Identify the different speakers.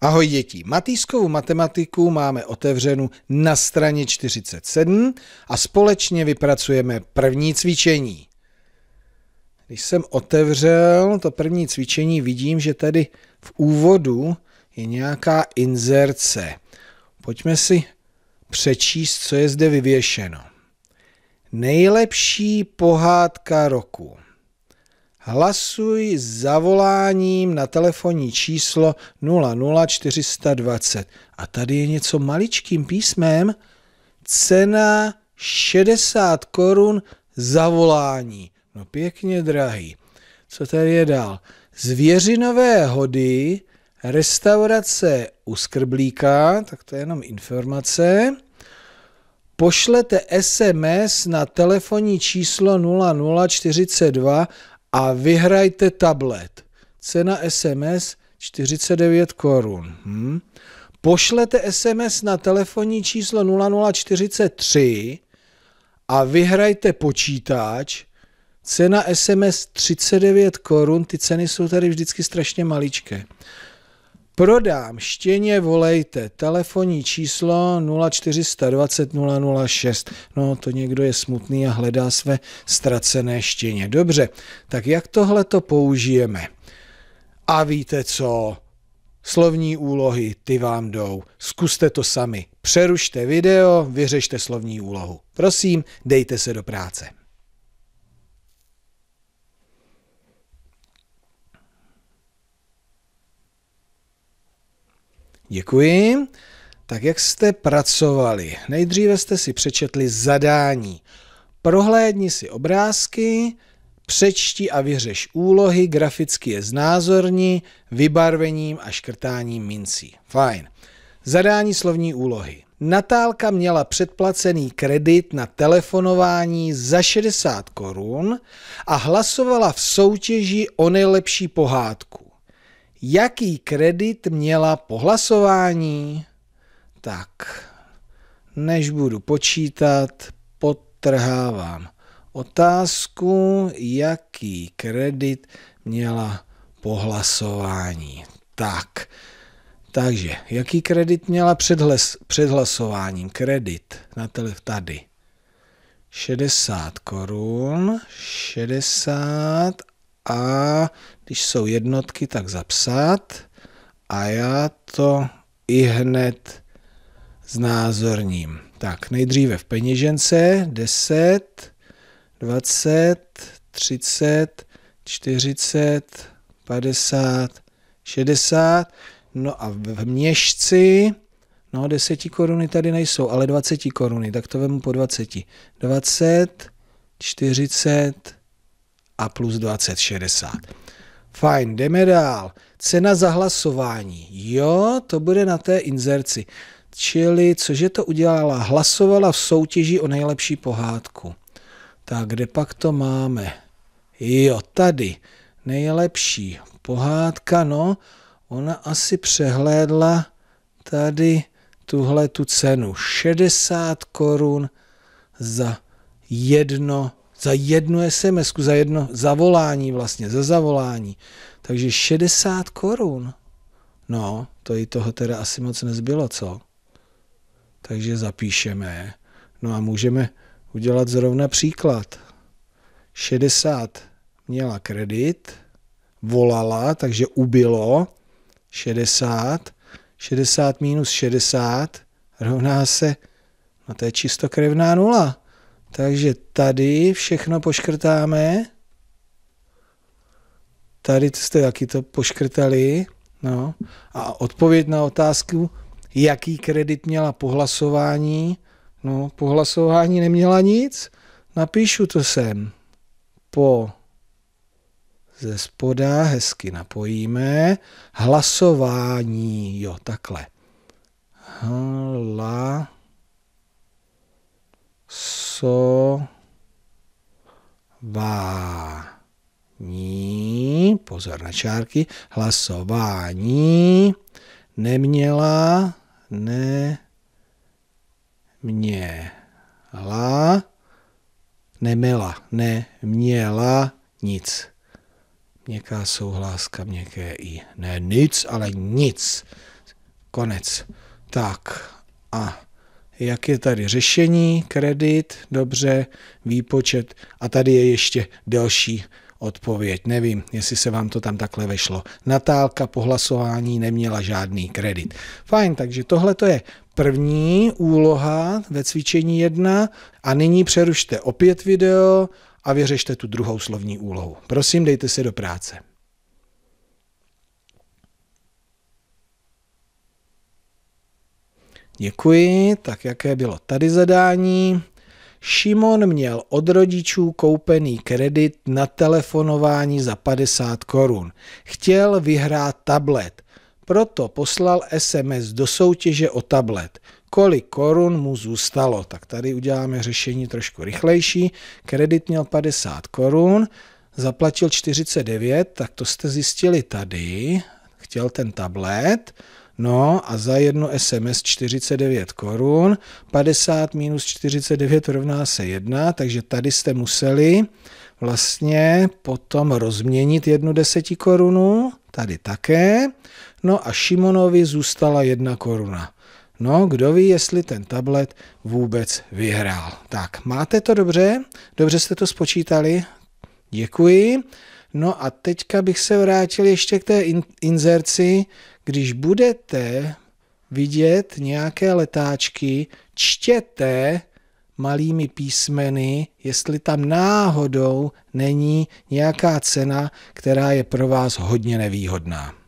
Speaker 1: Ahoj děti, matýskovou matematiku máme otevřenu na straně 47 a společně vypracujeme první cvičení. Když jsem otevřel to první cvičení, vidím, že tady v úvodu je nějaká inzerce. Pojďme si přečíst, co je zde vyvěšeno. Nejlepší pohádka roku. Hlasuj zavoláním na telefonní číslo 00420. A tady je něco maličkým písmem. Cena 60 korun zavolání. No pěkně drahý. Co tady je dál? Zvěřinové hody, restaurace u Skrblíka, tak to je jenom informace. Pošlete SMS na telefonní číslo 0042 a vyhrajte tablet. Cena SMS 49 korun. Hm? Pošlete SMS na telefonní číslo 0043 a vyhrajte počítač. Cena SMS 39 korun, ty ceny jsou tady vždycky strašně maličké. Prodám štěně, volejte. Telefonní číslo 0420 006. No, to někdo je smutný a hledá své ztracené štěně. Dobře, tak jak tohle to použijeme? A víte co? Slovní úlohy, ty vám jdou. Zkuste to sami. Přerušte video, vyřešte slovní úlohu. Prosím, dejte se do práce. Děkuji. Tak jak jste pracovali? Nejdříve jste si přečetli zadání. Prohlédni si obrázky, přečti a vyřeš úlohy, graficky je znázorní, vybarvením a škrtáním mincí. Fajn. Zadání slovní úlohy. Natálka měla předplacený kredit na telefonování za 60 korun a hlasovala v soutěži o nejlepší pohádku jaký kredit měla po hlasování? Tak, než budu počítat, potrhávám otázku, jaký kredit měla po hlasování. Tak, takže, jaký kredit měla před, hles, před hlasováním? Kredit na tele, tady. 60 korun, 60 a když jsou jednotky, tak zapsat a já to i hned znázorním. Tak, nejdříve v peněžence 10, 20, 30, 40, 50, 60. No a v měšci, no 10 koruny tady nejsou, ale 20 koruny, tak to vemu po 20. 20, 40, a plus 2060. Fajn, jdeme dál. Cena za hlasování. Jo, to bude na té inzerci. Čili, cože to udělala? Hlasovala v soutěži o nejlepší pohádku. Tak, kde pak to máme? Jo, tady. Nejlepší pohádka, no. Ona asi přehlédla tady tuhle tu cenu. 60 korun za jedno za jednu sms za jedno zavolání vlastně, za zavolání. Takže 60 korun. No, to i toho teda asi moc nezbylo, co? Takže zapíšeme. No a můžeme udělat zrovna příklad. 60 měla kredit, volala, takže ubilo 60, 60 minus 60 rovná se, no to je čistokrevná nula. Takže tady všechno poškrtáme. Tady jste taky to poškrtali. No. A odpověď na otázku, jaký kredit měla pohlasování. No, pohlasování neměla nic. Napíšu to sem. Po ze spoda hezky napojíme. Hlasování, jo, takhle. Hla, vání, pozor na čárky, hlasování neměla, ne, měla, nemela, měla, nic. Měkká souhláska, měkké i. Ne nic, ale nic. Konec. Tak a jak je tady řešení, kredit, dobře, výpočet a tady je ještě delší odpověď. Nevím, jestli se vám to tam takhle vešlo. Natálka po hlasování neměla žádný kredit. Fajn, takže tohle to je první úloha ve cvičení 1 a nyní přerušte opět video a vyřešte tu druhou slovní úlohu. Prosím, dejte se do práce. Děkuji, tak jaké bylo tady zadání? Šimon měl od rodičů koupený kredit na telefonování za 50 korun. Chtěl vyhrát tablet, proto poslal SMS do soutěže o tablet. Kolik korun mu zůstalo? Tak tady uděláme řešení trošku rychlejší. Kredit měl 50 korun, zaplatil 49, tak to jste zjistili tady. Chtěl ten tablet. No a za jedno SMS 49 korun, 50 minus 49 rovná se 1, takže tady jste museli vlastně potom rozměnit jednu korunu, tady také, no a Šimonovi zůstala jedna koruna. No, kdo ví, jestli ten tablet vůbec vyhrál. Tak, máte to dobře? Dobře jste to spočítali? Děkuji. No a teďka bych se vrátil ještě k té in, inzerci. Když budete vidět nějaké letáčky, čtěte malými písmeny, jestli tam náhodou není nějaká cena, která je pro vás hodně nevýhodná.